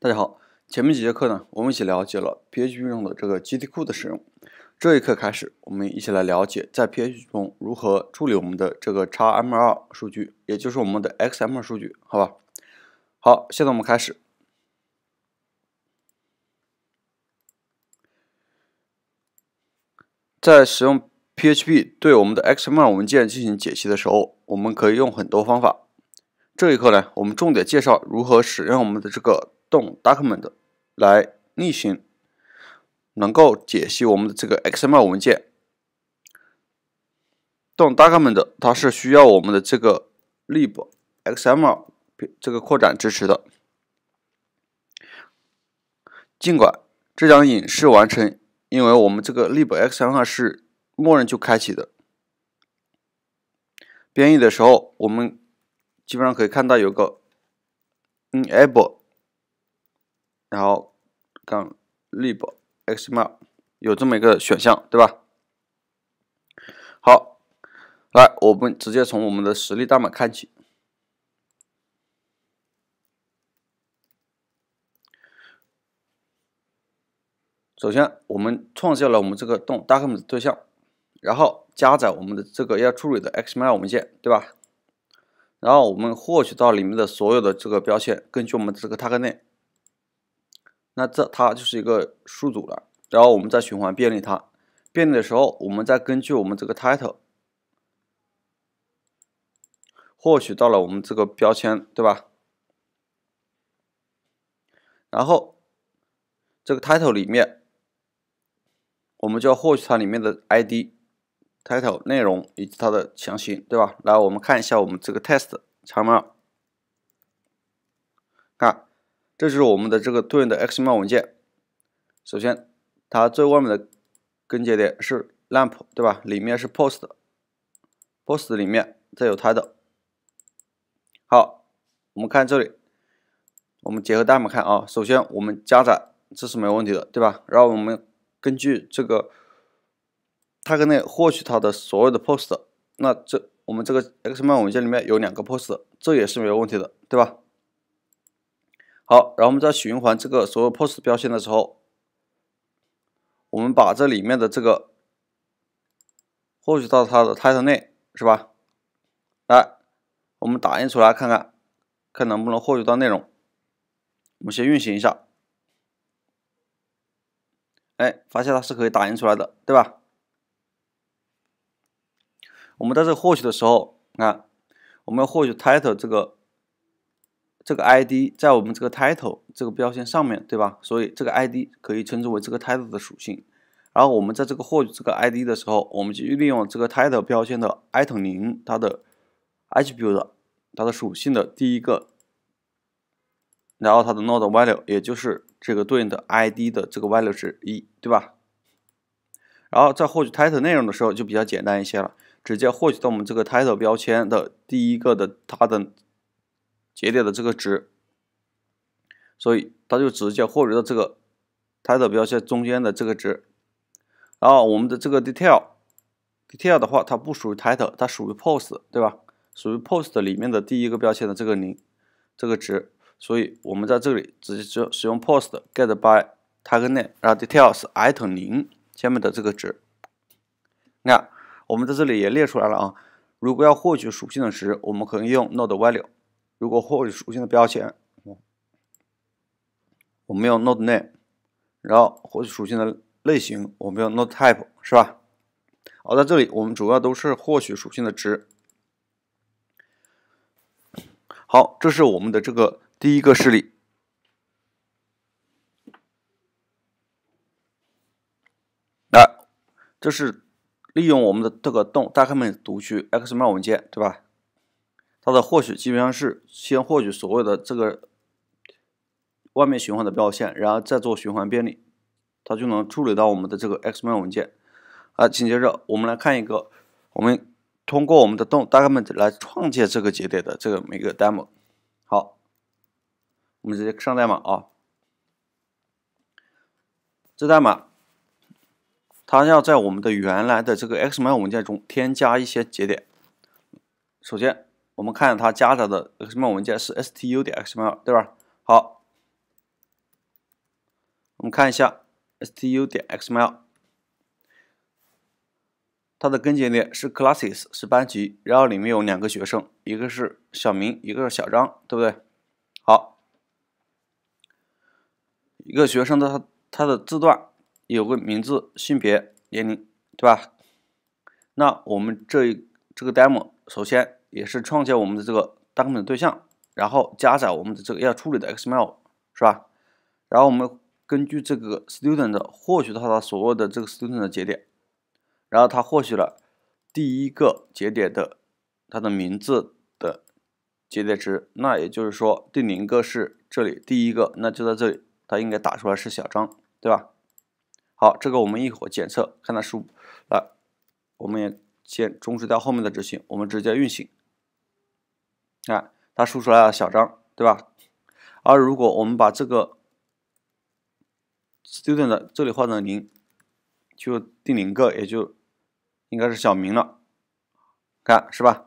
大家好，前面几节课呢，我们一起了解了 PHP 中的这个基地库的使用。这一课开始，我们一起来了解在 PHP 中如何处理我们的这个 XML 数据，也就是我们的 XML 数据，好吧？好，现在我们开始。在使用 PHP 对我们的 XML 文件进行解析的时候，我们可以用很多方法。这一课呢，我们重点介绍如何使用我们的这个。动 document 来逆行，能够解析我们的这个 XML 文件。动 document，它是需要我们的这个 lib XML 这个扩展支持的。尽管这张影视完成，因为我们这个 lib XML 是默认就开启的。编译的时候，我们基本上可以看到有个 enable。然后，杠 libxml 有这么一个选项，对吧？好，来，我们直接从我们的实例代码看起。首先，我们创建了我们这个 Document 对象，然后加载我们的这个要处理的 XML 文件，对吧？然后，我们获取到里面的所有的这个标签，根据我们这个 Tag 内。那这它就是一个数组了，然后我们再循环便利它，便利的时候，我们再根据我们这个 title 获取到了我们这个标签，对吧？然后这个 title 里面，我们就要获取它里面的 id、title 内容以及它的详情，对吧？来，我们看一下我们这个 test 档案，看。这就是我们的这个对应的 XML 文件，首先它最外面的根节点是 lamp，对吧？里面是 post，post 里面再有它的。好，我们看这里，我们结合代码看啊。首先我们加载，这是没有问题的，对吧？然后我们根据这个 tagname 获取它的所有的 post，那这我们这个 XML 文件里面有两个 post，这也是没有问题的，对吧？好，然后我们在循环这个所有 POS 标签的时候，我们把这里面的这个获取到它的 title 内，是吧？来，我们打印出来看看，看能不能获取到内容。我们先运行一下，哎，发现它是可以打印出来的，对吧？我们在这获取的时候，看，我们获取 title 这个。这个 ID 在我们这个 title 这个标签上面对吧？所以这个 ID 可以称之为这个 title 的属性。然后我们在这个获取这个 ID 的时候，我们就利用这个 title 标签的 item 零它的 attribute 它的属性的第一个，然后它的 node value 也就是这个对应的 ID 的这个 value 是一对吧？然后在获取 title 内容的时候就比较简单一些了，直接获取到我们这个 title 标签的第一个的它的。节点的这个值，所以它就直接获得到这个 title 标签中间的这个值。然后我们的这个 detail detail 的话，它不属于 title，它属于 post，对吧？属于 post 里面的第一个标签的这个零这个值。所以我们在这里直接使用 post get by tag name，然后 detail 是 item 零下面的这个值。你看，我们在这里也列出来了啊。如果要获取属性的值，我们可以用 node value。如果获取属性的标签，我们用 node name，然后获取属性的类型，我们用 node type，是吧？好，在这里我们主要都是获取属性的值。好，这是我们的这个第一个事例。来，这是利用我们的这个动 document 读取 XML 文件，对吧？它的获取基本上是先获取所谓的这个外面循环的标线，然后再做循环遍历，它就能处理到我们的这个 XML 文件。啊，紧接着我们来看一个，我们通过我们的 Document 来创建这个节点的这个每个 demo。好，我们直接上代码啊。这代码它要在我们的原来的这个 XML 文件中添加一些节点，首先。我们看它加载的什么文件是 stu 点 XML，对吧？好，我们看一下 stu 点 XML，它的根节点是 classes，是班级，然后里面有两个学生，一个是小明，一个是小张，对不对？好，一个学生的他他的字段有个名字、性别、年龄，对吧？那我们这这个 demo 首先。也是创建我们的这个 Document 对象，然后加载我们的这个要处理的 XML，是吧？然后我们根据这个 Student 的获取到它所有的这个 Student 的节点，然后它获取了第一个节点的它的名字的节点值，那也就是说第零个是这里，第一个那就在这里，它应该打出来是小张，对吧？好，这个我们一会儿检测看它是来，我们也先终止掉后面的执行，我们直接运行。看，它输出来了小张，对吧？而如果我们把这个 student 这里换成零，就第零个，也就应该是小明了，看是吧？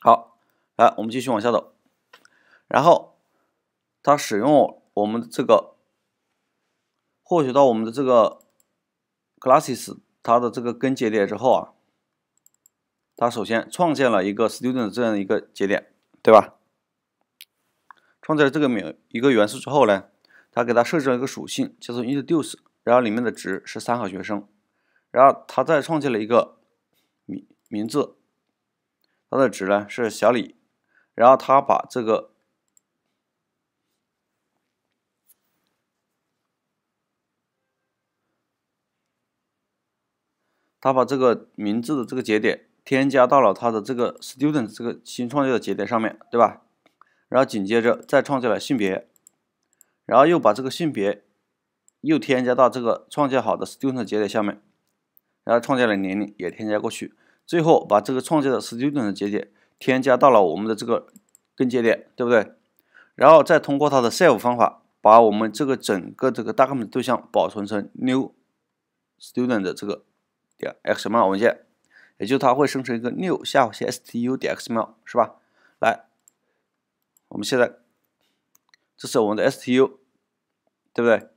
好，来我们继续往下走，然后它使用我们这个获取到我们的这个 classes 它的这个根节点之后啊。他首先创建了一个 student 这样的一个节点，对吧？创建了这个名一个元素之后呢，他给它设置了一个属性叫做 introduce，然后里面的值是三好学生。然后他再创建了一个名名字，它的值呢是小李。然后他把这个他把这个名字的这个节点。添加到了它的这个 student 这个新创建的节点上面对吧？然后紧接着再创建了性别，然后又把这个性别又添加到这个创建好的 student 节点下面，然后创建了年龄也添加过去，最后把这个创建的 student 节点添加到了我们的这个根节点，对不对？然后再通过它的 save 方法把我们这个整个这个 document 对象保存成 new student 的这个点 XML 文件。也就它会生成一个 new 下划线 stu 点 xml 是吧？来，我们现在这是我们的 stu，对不对？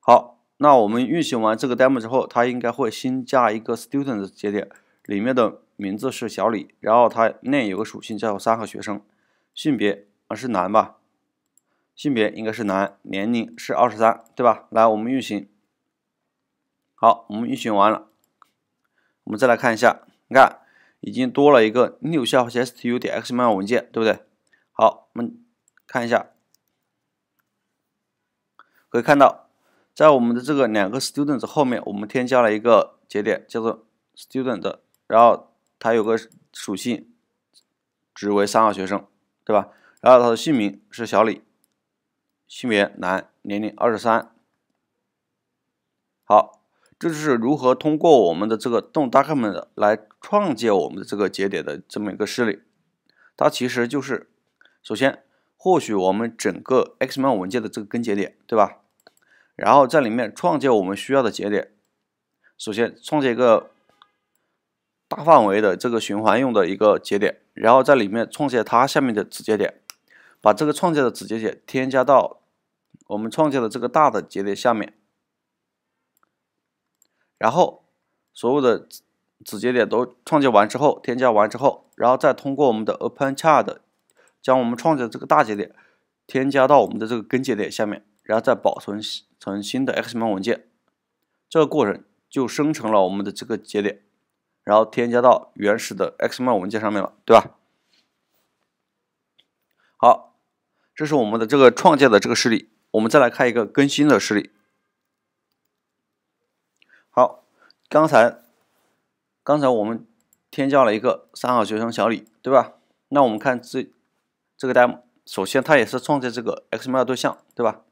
好，那我们运行完这个 demo 之后，它应该会新加一个 student 节点，里面的名字是小李，然后它内有个属性叫三个学生，性别啊是男吧？性别应该是男，年龄是二十三，对吧？来，我们运行，好，我们运行完了。我们再来看一下，你看已经多了一个六校 stu 的 xml 文件，对不对？好，我们看一下，可以看到在我们的这个两个 students 后面，我们添加了一个节点叫做 student 然后它有个属性值为三号学生，对吧？然后它的姓名是小李，性别男，年龄二十三。好。这就是如何通过我们的这个动 e 开门来创建我们的这个节点的这么一个示例。它其实就是首先获取我们整个 XML 文件的这个根节点，对吧？然后在里面创建我们需要的节点。首先创建一个大范围的这个循环用的一个节点，然后在里面创建它下面的子节点，把这个创建的子节点添加到我们创建的这个大的节点下面。然后所有的子子节点都创建完之后，添加完之后，然后再通过我们的 open c h a r t 将我们创建的这个大节点添加到我们的这个根节点下面，然后再保存成新的 XML 文件。这个过程就生成了我们的这个节点，然后添加到原始的 XML 文件上面了，对吧？好，这是我们的这个创建的这个事例。我们再来看一个更新的事例。好，刚才刚才我们添加了一个三好学生小李，对吧？那我们看这这个代码，首先它也是创建这个 XML 对象，对吧？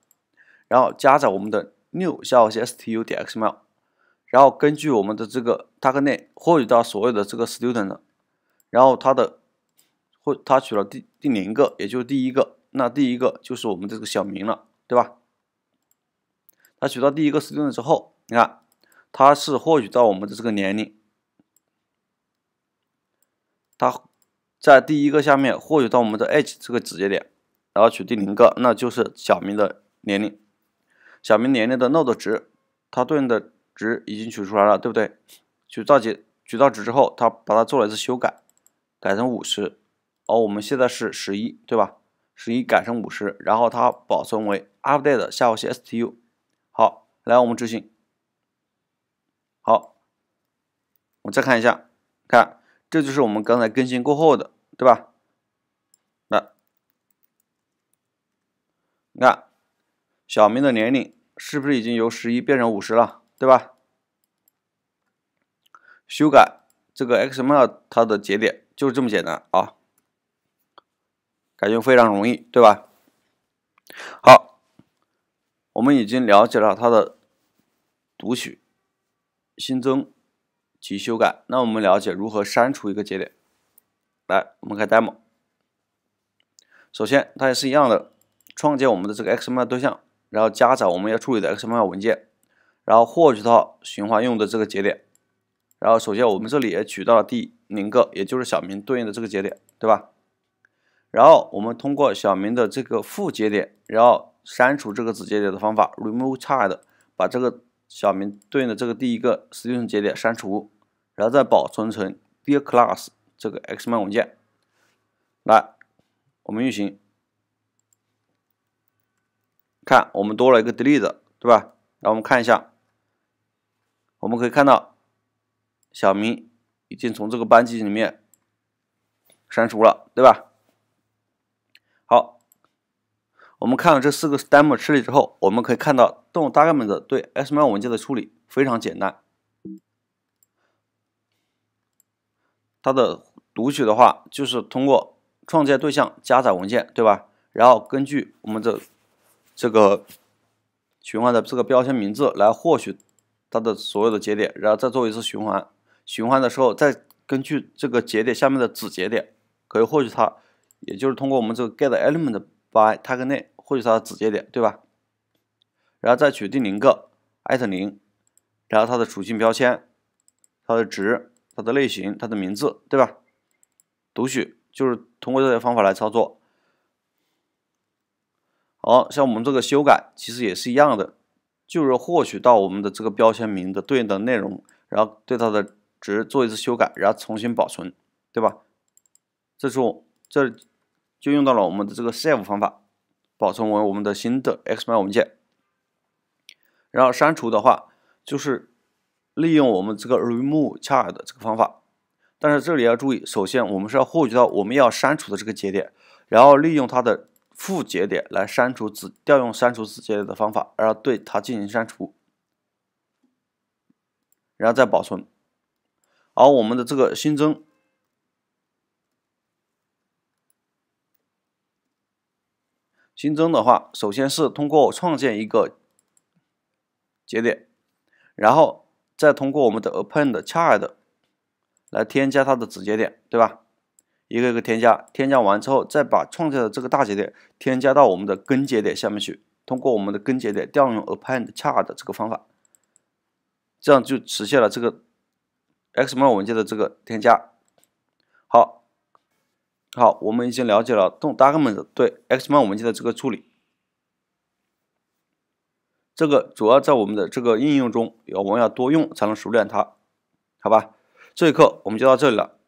然后加载我们的 new h o s t u 点 XML，然后根据我们的这个 tag name 获取到所有的这个 student，然后它的或它取了第第零个，也就第一个，那第一个就是我们这个小明了，对吧？它取到第一个 student 之后，你看。它是获取到我们的这个年龄，它在第一个下面获取到我们的 h 这个值节点，然后取第零个，那就是小明的年龄。小明年龄的 node 值，它对应的值已经取出来了，对不对？取到结取到值之后，它把它做了一次修改，改成五十。而我们现在是十一，对吧？十一改成五十，然后它保存为 update 下划线 stu。好，来我们执行。好，我们再看一下，看这就是我们刚才更新过后的，对吧？那你看小明的年龄是不是已经由十一变成五十了，对吧？修改这个 XML 它的节点就是这么简单啊，感觉非常容易，对吧？好，我们已经了解了它的读取。新增及修改。那我们了解如何删除一个节点。来，我们看 demo。首先，它也是一样的，创建我们的这个 XML 对象，然后加载我们要处理的 XML 文件，然后获取到循环用的这个节点。然后，首先我们这里也取到了第零个，也就是小明对应的这个节点，对吧？然后，我们通过小明的这个父节点，然后删除这个子节点的方法 removeChild，把这个。小明对应的这个第一个 Student 节点删除，然后再保存成 dear class 这个 XML 文件。来，我们运行，看我们多了一个 delete，对吧？后我们看一下，我们可以看到小明已经从这个班级里面删除了，对吧？我们看了这四个示例处理之后，我们可以看到，动物大根 n 的对 s m l 文件的处理非常简单。它的读取的话，就是通过创建对象加载文件，对吧？然后根据我们的这个循环的这个标签名字来获取它的所有的节点，然后再做一次循环。循环的时候，再根据这个节点下面的子节点，可以获取它，也就是通过我们这个 get element by tag name。获取它的直接点，对吧？然后再取第零个艾特零，然后它的属性标签、它的值、它的类型、它的名字，对吧？读取就是通过这些方法来操作。好像我们这个修改其实也是一样的，就是获取到我们的这个标签名的对应的内容，然后对它的值做一次修改，然后重新保存，对吧？这时候这就用到了我们的这个 save 方法。保存为我们的新的 XML 文件，然后删除的话，就是利用我们这个 r e m o v e c h a r 的这个方法，但是这里要注意，首先我们是要获取到我们要删除的这个节点，然后利用它的父节点来删除子调用删除子节点的方法，然后对它进行删除，然后再保存，而我们的这个新增。新增的话，首先是通过创建一个节点，然后再通过我们的 append child 来添加它的子节点，对吧？一个一个添加，添加完之后，再把创建的这个大节点添加到我们的根节点下面去。通过我们的根节点调用 append child 这个方法，这样就实现了这个 XML 文件的这个添加。好。好，我们已经了解了动 document 对 XML 文件的这个处理，这个主要在我们的这个应用中有，我们要多用才能熟练它，好吧？这一课我们就到这里了。